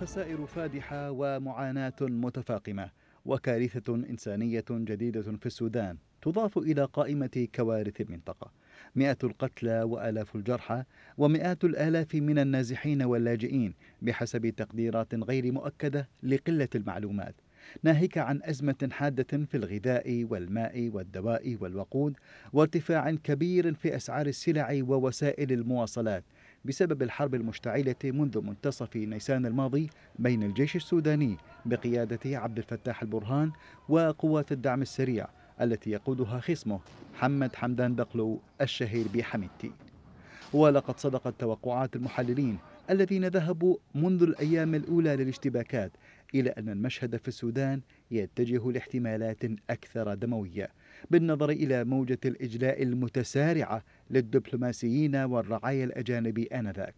خسائر فادحة ومعاناة متفاقمة وكارثة إنسانية جديدة في السودان تضاف إلى قائمة كوارث المنطقة مئات القتلى وآلاف الجرحى ومئات الآلاف من النازحين واللاجئين بحسب تقديرات غير مؤكدة لقلة المعلومات ناهيك عن أزمة حادة في الغذاء والماء والدواء والوقود وارتفاع كبير في أسعار السلع ووسائل المواصلات بسبب الحرب المشتعلة منذ منتصف نيسان الماضي بين الجيش السوداني بقيادة عبد الفتاح البرهان وقوات الدعم السريع التي يقودها خصمه محمد حمدان بقلو الشهير بحميدتي ولقد صدقت توقعات المحللين الذين ذهبوا منذ الأيام الأولى للاشتباكات إلى أن المشهد في السودان يتجه لاحتمالات أكثر دموية بالنظر إلى موجة الإجلاء المتسارعة للدبلوماسيين والرعايا الأجانب آنذاك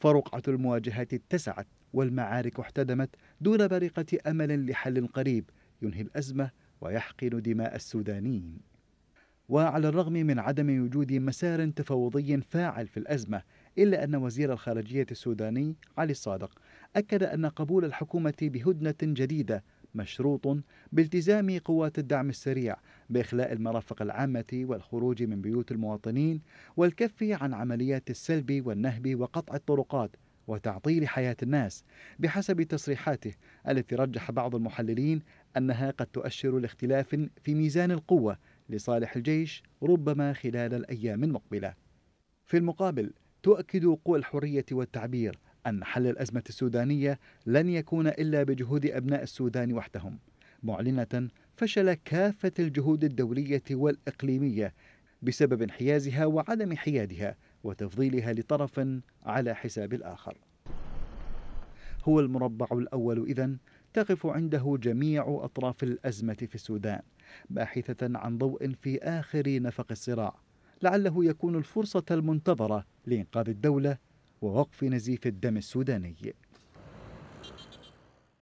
فرقعة المواجهات اتسعت والمعارك احتدمت دون بريقة أمل لحل قريب ينهي الأزمة ويحقن دماء السودانيين وعلى الرغم من عدم وجود مسار تفاوضي فاعل في الأزمة إلا أن وزير الخارجية السوداني علي الصادق أكد أن قبول الحكومة بهدنة جديدة مشروط بالتزام قوات الدعم السريع بإخلاء المرافق العامة والخروج من بيوت المواطنين والكف عن عمليات السلب والنهب وقطع الطرقات وتعطيل حياة الناس بحسب تصريحاته التي رجح بعض المحللين أنها قد تؤشر لاختلاف في ميزان القوة لصالح الجيش ربما خلال الأيام المقبلة في المقابل تؤكد قوى الحرية والتعبير أن حل الأزمة السودانية لن يكون إلا بجهود أبناء السودان وحدهم معلنة فشل كافة الجهود الدولية والإقليمية بسبب انحيازها وعدم حيادها وتفضيلها لطرف على حساب الآخر هو المربع الأول إذن تقف عنده جميع أطراف الأزمة في السودان باحثة عن ضوء في آخر نفق الصراع لعله يكون الفرصة المنتظرة لإنقاذ الدولة ووقف نزيف الدم السوداني